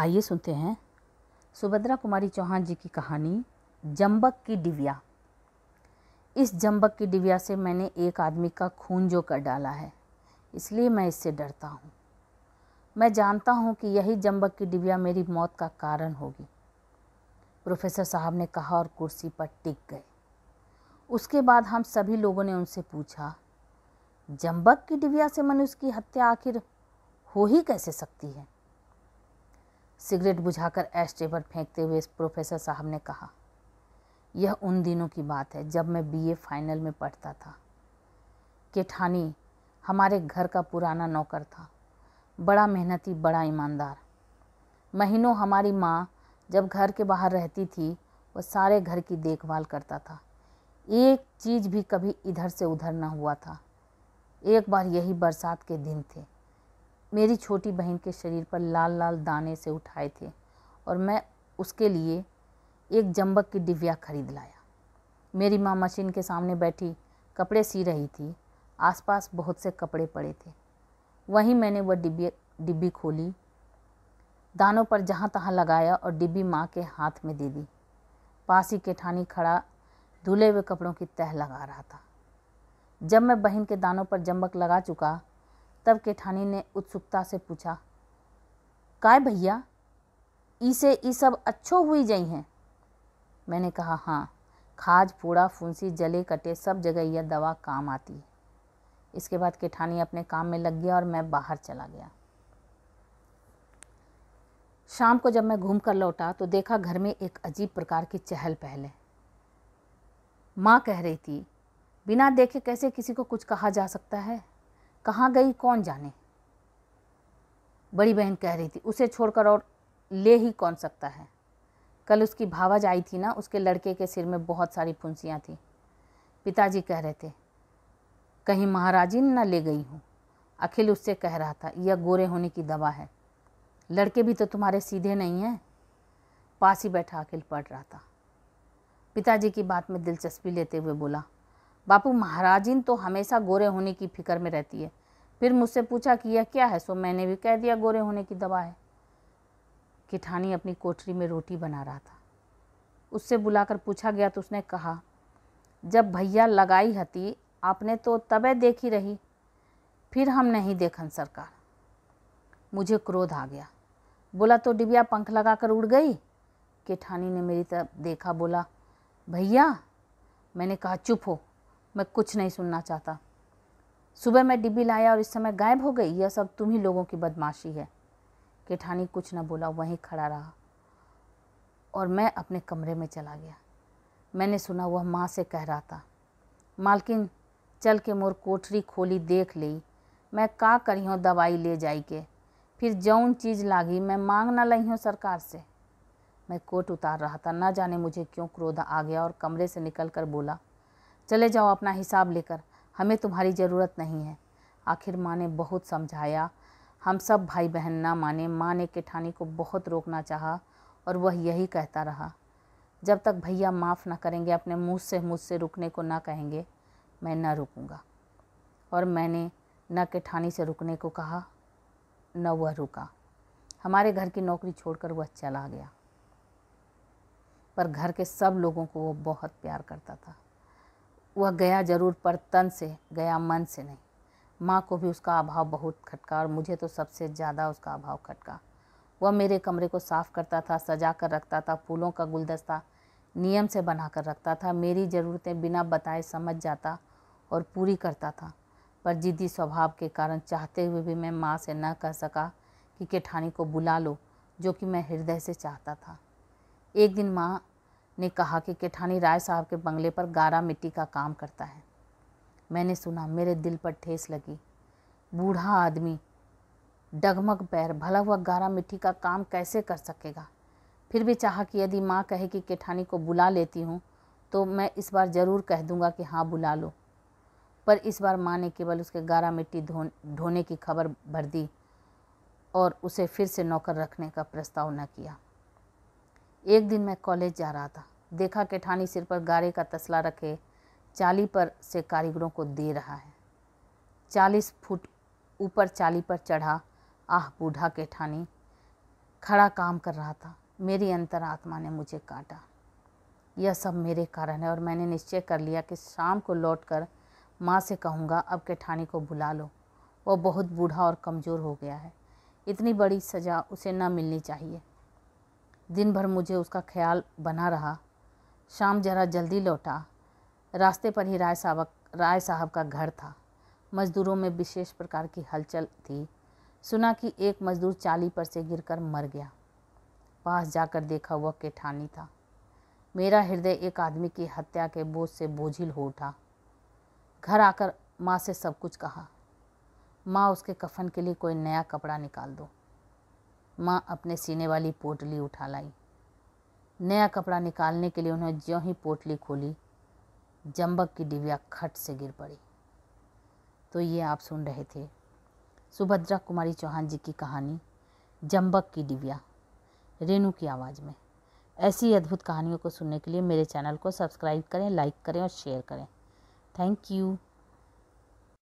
आइए सुनते हैं सुभद्रा कुमारी चौहान जी की कहानी जम्बक की डिविया इस जम्बक की डिविया से मैंने एक आदमी का खून जो कर डाला है इसलिए मैं इससे डरता हूँ मैं जानता हूँ कि यही जम्बक की डिविया मेरी मौत का कारण होगी प्रोफेसर साहब ने कहा और कुर्सी पर टिक गए उसके बाद हम सभी लोगों ने उनसे पूछा जम्बक की डिविया से मनुष्य की हत्या आखिर हो ही कैसे सकती है सिगरेट बुझाकर ऐश टेबल फेंकते हुए प्रोफेसर साहब ने कहा यह उन दिनों की बात है जब मैं बीए फाइनल में पढ़ता था केठानी हमारे घर का पुराना नौकर था बड़ा मेहनती बड़ा ईमानदार महीनों हमारी माँ जब घर के बाहर रहती थी वह सारे घर की देखभाल करता था एक चीज़ भी कभी इधर से उधर ना हुआ था एक बार यही बरसात के दिन थे मेरी छोटी बहन के शरीर पर लाल लाल दाने से उठाए थे और मैं उसके लिए एक जंबक की डिबिया खरीद लाया मेरी माँ मशीन के सामने बैठी कपड़े सी रही थी आसपास बहुत से कपड़े पड़े थे वहीं मैंने वह डिब्बी डिब्बी खोली दानों पर जहाँ तहाँ लगाया और डिब्बी माँ के हाथ में दे दी पास ही केठानी खड़ा धुले हुए कपड़ों की तह लगा रहा था जब मैं बहन के दानों पर जंबक लगा चुका तब केठानी ने उत्सुकता से पूछा काय भैया इसे ई सब अच्छो हुई जाई हैं मैंने कहा हाँ खाज पूड़ा फुंसी जले कटे सब जगह यह दवा काम आती है इसके बाद केठानी अपने काम में लग गया और मैं बाहर चला गया शाम को जब मैं घूम कर लौटा तो देखा घर में एक अजीब प्रकार की चहल पहल है माँ कह रही थी बिना देखे कैसे किसी को कुछ कहा जा सकता है कहाँ गई कौन जाने बड़ी बहन कह रही थी उसे छोड़कर और ले ही कौन सकता है कल उसकी भावज आई थी ना उसके लड़के के सिर में बहुत सारी फुंसियाँ थी पिताजी कह रहे थे कहीं महाराजी न ले गई हूँ अखिल उससे कह रहा था यह गोरे होने की दवा है लड़के भी तो तुम्हारे सीधे नहीं हैं पास ही बैठा अखिल पढ़ रहा था पिताजी की बात में दिलचस्पी लेते हुए बोला बापू महाराजिन तो हमेशा गोरे होने की फिक्र में रहती है फिर मुझसे पूछा कि यह क्या है सो मैंने भी कह दिया गोरे होने की दवा है किठानी अपनी कोठरी में रोटी बना रहा था उससे बुलाकर पूछा गया तो उसने कहा जब भैया लगाई हती आपने तो तबे देखी रही फिर हम नहीं देखन सरकार मुझे क्रोध आ गया बोला तो डिबिया पंख लगा कर उड़ गई केठानी ने मेरी तरफ देखा बोला भैया मैंने कहा चुप हो मैं कुछ नहीं सुनना चाहता सुबह मैं डिब्बी लाया और इस समय गायब हो गई यह सब तुम ही लोगों की बदमाशी है केठानी कुछ न बोला वहीं खड़ा रहा और मैं अपने कमरे में चला गया मैंने सुना वह माँ से कह रहा था मालकिन चल के मोर कोठरी खोली देख ली मैं का करी हूँ दवाई ले जाई के फिर जौन चीज़ लागी मैं मांग ना लई हूँ सरकार से मैं कोट उतार रहा था ना जाने मुझे क्यों क्रोध आ गया और कमरे से निकल कर बोला चले जाओ अपना हिसाब लेकर हमें तुम्हारी ज़रूरत नहीं है आखिर माँ ने बहुत समझाया हम सब भाई बहन ना माने माँ ने केठानी को बहुत रोकना चाहा और वह यही कहता रहा जब तक भैया माफ़ ना करेंगे अपने मुँह से मुझसे रुकने को ना कहेंगे मैं ना रुकूँगा और मैंने न केठानी से रुकने को कहा न वह रुका हमारे घर की नौकरी छोड़कर वह चला गया पर घर के सब लोगों को वो बहुत प्यार करता था वह गया जरूर पर तन से गया मन से नहीं माँ को भी उसका अभाव बहुत खटका और मुझे तो सबसे ज़्यादा उसका अभाव खटका वह मेरे कमरे को साफ़ करता था सजा कर रखता था फूलों का गुलदस्ता नियम से बना कर रखता था मेरी ज़रूरतें बिना बताए समझ जाता और पूरी करता था पर जिद्दी स्वभाव के कारण चाहते हुए भी मैं माँ से न कह सका कि केठानी को बुला लो जो कि मैं हृदय से चाहता था एक दिन माँ ने कहा कि केठानी राय साहब के बंगले पर गारा मिट्टी का काम करता है मैंने सुना मेरे दिल पर ठेस लगी बूढ़ा आदमी डगमग पैर भला हुआ गारा मिट्टी का काम कैसे कर सकेगा फिर भी चाहा कि यदि माँ कहे कि केठानी को बुला लेती हूँ तो मैं इस बार ज़रूर कह दूँगा कि हाँ बुला लो पर इस बार माँ ने केवल उसके गारा मिट्टी धो ढोने की खबर भर दी और उसे फिर से नौकर रखने का प्रस्ताव न किया एक दिन मैं कॉलेज जा रहा था देखा कि ठानी सिर पर गारे का तसला रखे चाली पर से कारीगरों को दे रहा है चालीस फुट ऊपर चाली पर चढ़ा आह बूढ़ा के ठानी खड़ा काम कर रहा था मेरी अंतर आत्मा ने मुझे काटा यह सब मेरे कारण है और मैंने निश्चय कर लिया कि शाम को लौट कर माँ से कहूँगा अब के ठानी को बुला लो वह बहुत बूढ़ा और कमज़ोर हो गया है इतनी बड़ी सज़ा उसे न मिलनी चाहिए दिन भर मुझे उसका ख्याल बना रहा शाम जरा जल्दी लौटा रास्ते पर ही राय साहब राय साहब का घर था मज़दूरों में विशेष प्रकार की हलचल थी सुना कि एक मज़दूर चाली पर से गिरकर मर गया पास जाकर देखा वह केठानी था मेरा हृदय एक आदमी की हत्या के बोझ से बोझिल हो उठा घर आकर माँ से सब कुछ कहा माँ उसके कफन के लिए कोई नया कपड़ा निकाल दो माँ अपने सीने वाली पोटली उठा लाई नया कपड़ा निकालने के लिए उन्होंने ज्यों ही पोटली खोली जम्बक की डिबिया खट से गिर पड़ी तो ये आप सुन रहे थे सुभद्रा कुमारी चौहान जी की कहानी जम्बक की डिबिया रेणु की आवाज़ में ऐसी अद्भुत कहानियों को सुनने के लिए मेरे चैनल को सब्सक्राइब करें लाइक करें और शेयर करें थैंक यू